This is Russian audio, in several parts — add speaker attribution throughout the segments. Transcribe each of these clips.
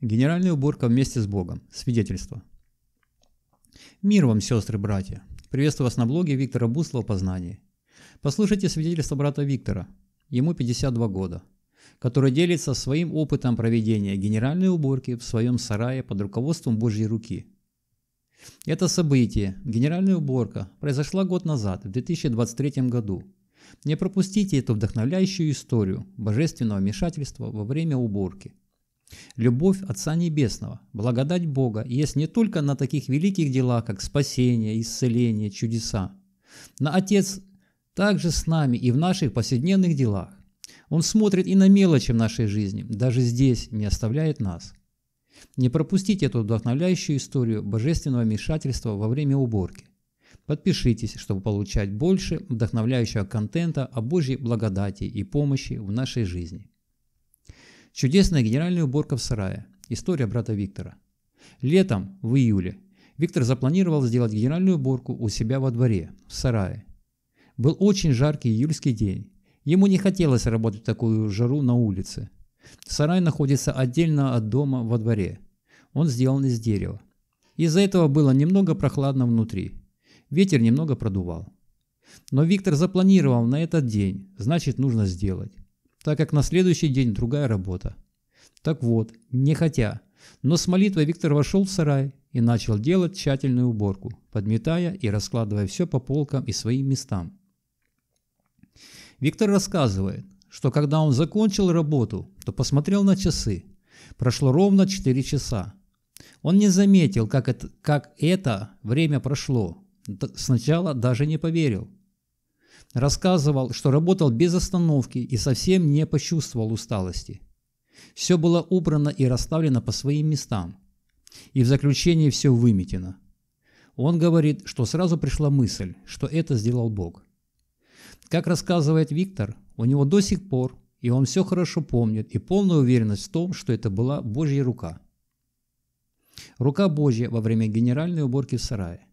Speaker 1: Генеральная уборка вместе с Богом. Свидетельство. Мир вам, сестры, братья. Приветствую вас на блоге Виктора Буслова «Познание». Послушайте свидетельство брата Виктора. Ему 52 года который делится своим опытом проведения генеральной уборки в своем сарае под руководством Божьей руки. Это событие, генеральная уборка, произошла год назад, в 2023 году. Не пропустите эту вдохновляющую историю божественного вмешательства во время уборки – Любовь Отца Небесного, благодать Бога есть не только на таких великих делах, как спасение, исцеление, чудеса. Но Отец также с нами и в наших повседневных делах. Он смотрит и на мелочи в нашей жизни, даже здесь не оставляет нас. Не пропустите эту вдохновляющую историю божественного вмешательства во время уборки. Подпишитесь, чтобы получать больше вдохновляющего контента о Божьей благодати и помощи в нашей жизни. Чудесная генеральная уборка в сарае. История брата Виктора. Летом, в июле, Виктор запланировал сделать генеральную уборку у себя во дворе, в сарае. Был очень жаркий июльский день. Ему не хотелось работать в такую жару на улице. Сарай находится отдельно от дома во дворе. Он сделан из дерева. Из-за этого было немного прохладно внутри. Ветер немного продувал. Но Виктор запланировал на этот день, значит нужно сделать так как на следующий день другая работа. Так вот, не хотя. Но с молитвой Виктор вошел в сарай и начал делать тщательную уборку, подметая и раскладывая все по полкам и своим местам. Виктор рассказывает, что когда он закончил работу, то посмотрел на часы. Прошло ровно 4 часа. Он не заметил, как это, как это время прошло. Сначала даже не поверил. Рассказывал, что работал без остановки и совсем не почувствовал усталости. Все было убрано и расставлено по своим местам. И в заключении все выметено. Он говорит, что сразу пришла мысль, что это сделал Бог. Как рассказывает Виктор, у него до сих пор, и он все хорошо помнит, и полная уверенность в том, что это была Божья рука. Рука Божья во время генеральной уборки в сарае.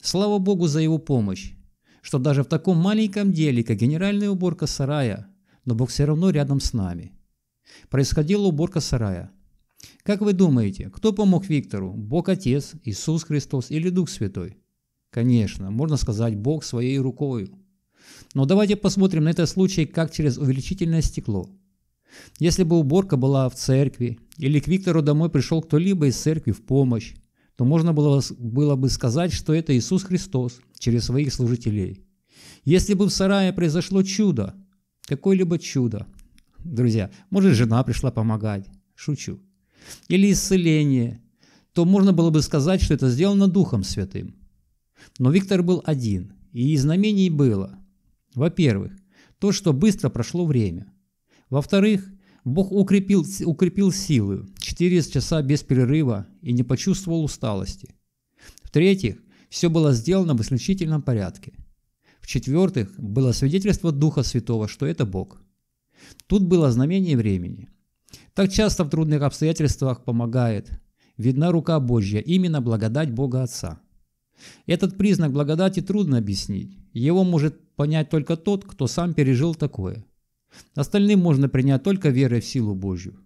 Speaker 1: Слава Богу за его помощь, что даже в таком маленьком деле, как генеральная уборка сарая, но Бог все равно рядом с нами. Происходила уборка сарая. Как вы думаете, кто помог Виктору? Бог Отец, Иисус Христос или Дух Святой? Конечно, можно сказать Бог своей рукою. Но давайте посмотрим на этот случай как через увеличительное стекло. Если бы уборка была в церкви, или к Виктору домой пришел кто-либо из церкви в помощь, то можно было, было бы сказать, что это Иисус Христос через своих служителей. Если бы в сарае произошло чудо, какое-либо чудо, друзья, может, жена пришла помогать, шучу, или исцеление, то можно было бы сказать, что это сделано Духом Святым. Но Виктор был один, и знамений было. Во-первых, то, что быстро прошло время. Во-вторых, Бог укрепил, укрепил силы, 4 часа без перерыва и не почувствовал усталости. В-третьих, все было сделано в исключительном порядке. В-четвертых, было свидетельство Духа Святого, что это Бог. Тут было знамение времени. Так часто в трудных обстоятельствах помогает. Видна рука Божья, именно благодать Бога Отца. Этот признак благодати трудно объяснить. Его может понять только тот, кто сам пережил такое – Остальным можно принять только верой в силу Божью.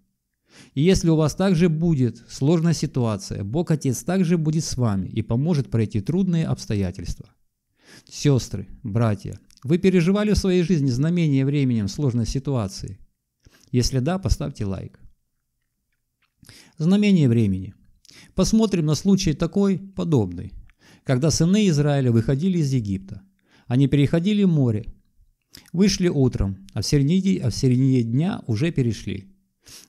Speaker 1: И если у вас также будет сложная ситуация, Бог Отец также будет с вами и поможет пройти трудные обстоятельства. Сестры, братья, вы переживали в своей жизни знамение временем сложной ситуации? Если да, поставьте лайк. Знамение времени. Посмотрим на случай такой, подобный, когда сыны Израиля выходили из Египта. Они переходили море, Вышли утром, а в середине, а в середине дня уже перешли.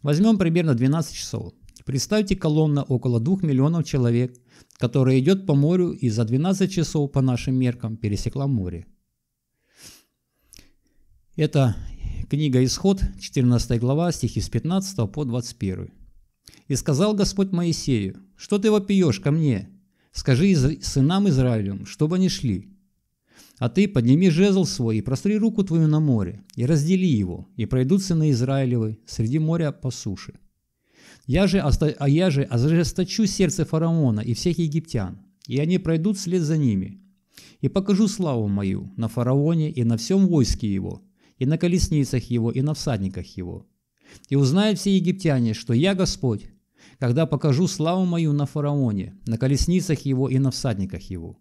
Speaker 1: Возьмем примерно 12 часов. Представьте колонна около 2 миллионов человек, которая идет по морю и за 12 часов по нашим меркам пересекла море. Это книга «Исход», 14 глава, стихи с 15 по 21. «И сказал Господь Моисею, что ты вопиешь ко мне? Скажи сынам Израилю, чтобы они шли, а ты подними жезл свой и простри руку твою на море, и раздели его, и пройдут сыны Израилевы среди моря по суше. Я же, а я же ожесточу сердце фараона и всех египтян, и они пройдут вслед за ними. И покажу славу мою на фараоне и на всем войске его, и на колесницах его, и на всадниках его. И узнают все египтяне, что я Господь, когда покажу славу мою на фараоне, на колесницах его и на всадниках его.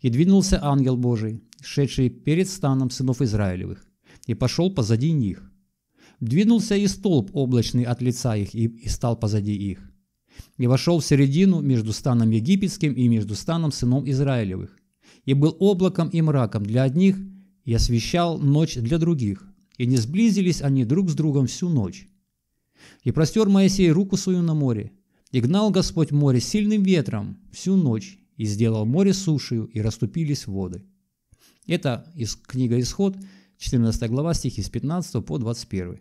Speaker 1: И двинулся ангел Божий, шедший перед станом сынов Израилевых, и пошел позади них. Двинулся и столб облачный от лица их, и, и стал позади их. И вошел в середину между станом египетским и между станом сынов Израилевых. И был облаком и мраком для одних, и освещал ночь для других. И не сблизились они друг с другом всю ночь. И простер Моисей руку свою на море, и гнал Господь море сильным ветром всю ночь, и сделал море сушию, и расступились воды». Это из книга «Исход», 14 глава, стихи с 15 по 21.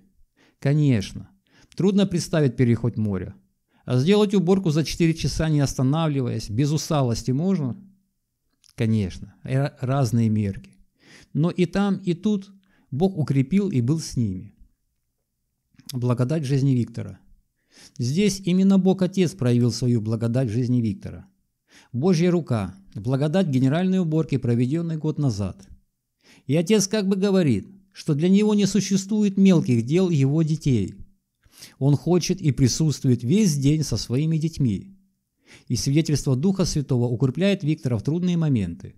Speaker 1: Конечно, трудно представить переход моря. А сделать уборку за 4 часа, не останавливаясь, без усталости можно? Конечно, э, разные мерки. Но и там, и тут Бог укрепил и был с ними. Благодать жизни Виктора. Здесь именно Бог Отец проявил свою благодать жизни Виктора – Божья рука, благодать генеральной уборки, проведенной год назад. И отец как бы говорит, что для него не существует мелких дел его детей. Он хочет и присутствует весь день со своими детьми. И свидетельство Духа Святого укрепляет Виктора в трудные моменты.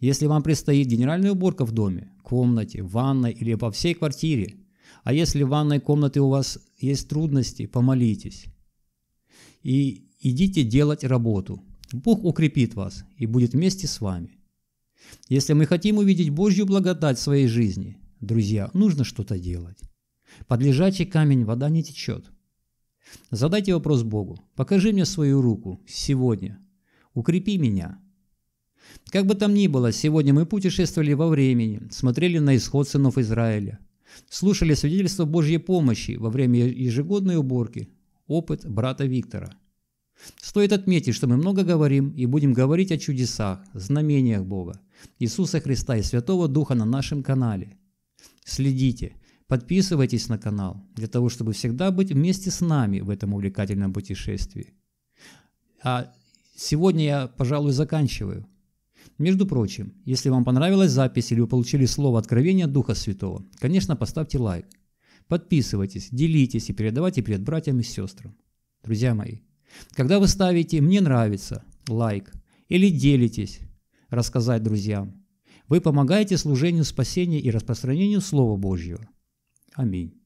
Speaker 1: Если вам предстоит генеральная уборка в доме, комнате, ванной или по всей квартире, а если в ванной комнате у вас есть трудности, помолитесь. И Идите делать работу. Бог укрепит вас и будет вместе с вами. Если мы хотим увидеть Божью благодать в своей жизни, друзья, нужно что-то делать. Под лежачий камень вода не течет. Задайте вопрос Богу. Покажи мне свою руку сегодня. Укрепи меня. Как бы там ни было, сегодня мы путешествовали во времени, смотрели на исход сынов Израиля, слушали свидетельство Божьей помощи во время ежегодной уборки, опыт брата Виктора – Стоит отметить, что мы много говорим и будем говорить о чудесах, знамениях Бога, Иисуса Христа и Святого Духа на нашем канале. Следите, подписывайтесь на канал, для того, чтобы всегда быть вместе с нами в этом увлекательном путешествии. А сегодня я, пожалуй, заканчиваю. Между прочим, если вам понравилась запись или вы получили слово откровения Духа Святого, конечно, поставьте лайк. Подписывайтесь, делитесь и передавайте перед братьям и сестрам. Друзья мои, когда вы ставите «мне нравится» лайк или делитесь рассказать друзьям, вы помогаете служению спасения и распространению Слова Божьего. Аминь.